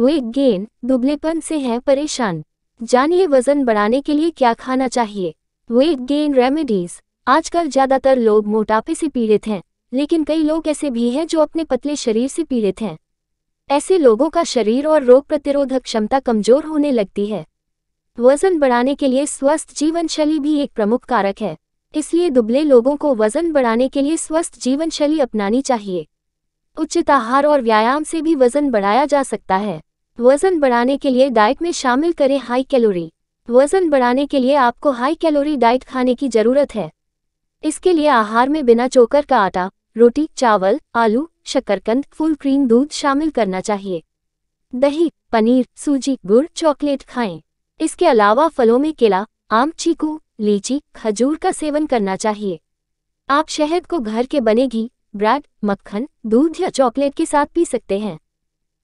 weight gain दुबलेपन से हैं परेशान जानिए वजन बढ़ाने के लिए क्या खाना चाहिए वेट गेन रेमेडीज आजकल ज्यादातर लोग मोटापे से पीड़ित हैं लेकिन कई लोग ऐसे भी हैं जो अपने पतले शरीर से पीड़ित हैं ऐसे लोगों का शरीर और रोग प्रतिरोधक क्षमता कमजोर होने लगती है वजन बढ़ाने के लिए स्वस्थ जीवन शैली भी एक प्रमुख कारक है इसलिए दुबले लोगों को वजन बढ़ाने के लिए स्वस्थ जीवन शैली अपनानी चाहिए उचित आहार और व्यायाम से भी वजन बढ़ाया जा सकता है वजन बढ़ाने के लिए डाइट में शामिल करें हाई कैलोरी वजन बढ़ाने के लिए आपको हाई कैलोरी डाइट खाने की जरूरत है इसके लिए आहार में बिना चोकर का आटा रोटी चावल आलू शक्करकंद फुल क्रीम दूध शामिल करना चाहिए दही पनीर सूजी गुड़ चॉकलेट खाएं इसके अलावा फलों में केला आम चीकू लीची खजूर का सेवन करना चाहिए आप शहद को घर के बने घी ब्रेड मक्खन दूध या चॉकलेट के साथ पी सकते हैं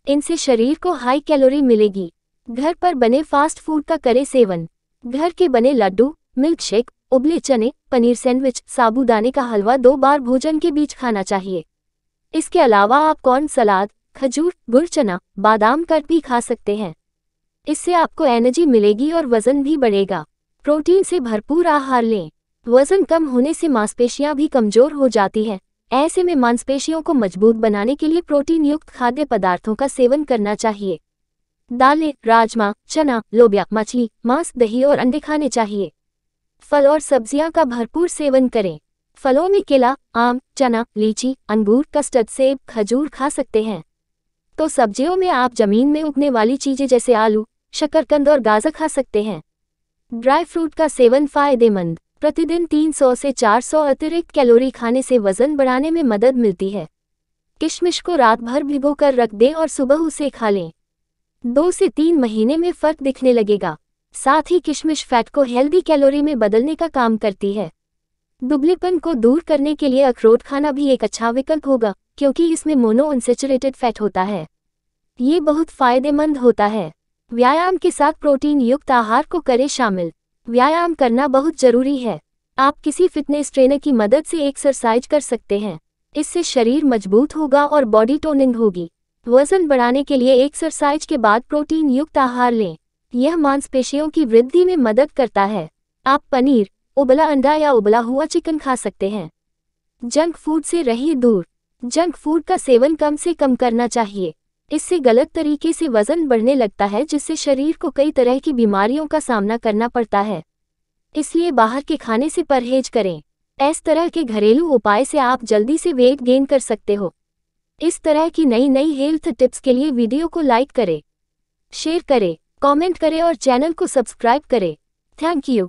इनसे शरीर को हाई कैलोरी मिलेगी घर पर बने फास्ट फूड का करें सेवन घर के बने लड्डू मिल्कशेक उबले चने पनीर सैंडविच साबूदाने का हलवा दो बार भोजन के बीच खाना चाहिए इसके अलावा आप कॉर्न सलाद खजूर गुड़ चना बादाम कट भी खा सकते हैं इससे आपको एनर्जी मिलेगी और वजन भी बढ़ेगा प्रोटीन से भरपूर आहार लें वजन कम होने से मांसपेशियां भी कमजोर हो जाती हैं ऐसे में मांसपेशियों को मजबूत बनाने के लिए प्रोटीन युक्त खाद्य पदार्थों का सेवन करना चाहिए दालें राजमा चना लोबिया मछली मांस दही और अंडे खाने चाहिए फल और सब्जियां का भरपूर सेवन करें फलों में केला आम चना लीची अंगूर कस्टर्ड सेब खजूर खा सकते हैं तो सब्जियों में आप जमीन में उगने वाली चीज़ें जैसे आलू शकरकंद और गाजर खा सकते हैं ड्राई फ्रूट का सेवन फायदेमंद प्रतिदिन 300 से 400 अतिरिक्त कैलोरी खाने से वजन बढ़ाने में मदद मिलती है किशमिश को रात भर भिगो कर रख दें और सुबह उसे खा लें दो से तीन महीने में फ़र्क दिखने लगेगा साथ ही किशमिश फैट को हेल्दी कैलोरी में बदलने का काम करती है दुबलेपन को दूर करने के लिए अखरोट खाना भी एक अच्छा विकल्प होगा क्योंकि इसमें मोनो अनसेचुरेटेड फैट होता है ये बहुत फ़ायदेमंद होता है व्यायाम के साथ प्रोटीन युक्त आहार को करें शामिल व्यायाम करना बहुत जरूरी है आप किसी फिटनेस ट्रेनर की मदद से एक्सरसाइज कर सकते हैं इससे शरीर मजबूत होगा और बॉडी टोनिंग होगी वजन बढ़ाने के लिए एक्सरसाइज के बाद प्रोटीन युक्त आहार लें यह मांसपेशियों की वृद्धि में मदद करता है आप पनीर उबला अंडा या उबला हुआ चिकन खा सकते हैं जंक फूड से रहिए दूर जंक फूड का सेवन कम से कम करना चाहिए इससे गलत तरीके से वजन बढ़ने लगता है जिससे शरीर को कई तरह की बीमारियों का सामना करना पड़ता है इसलिए बाहर के खाने से परहेज करें इस तरह के घरेलू उपाय से आप जल्दी से वेट गेन कर सकते हो इस तरह की नई नई हेल्थ टिप्स के लिए वीडियो को लाइक करें शेयर करें कमेंट करें और चैनल को सब्सक्राइब करें थैंक यू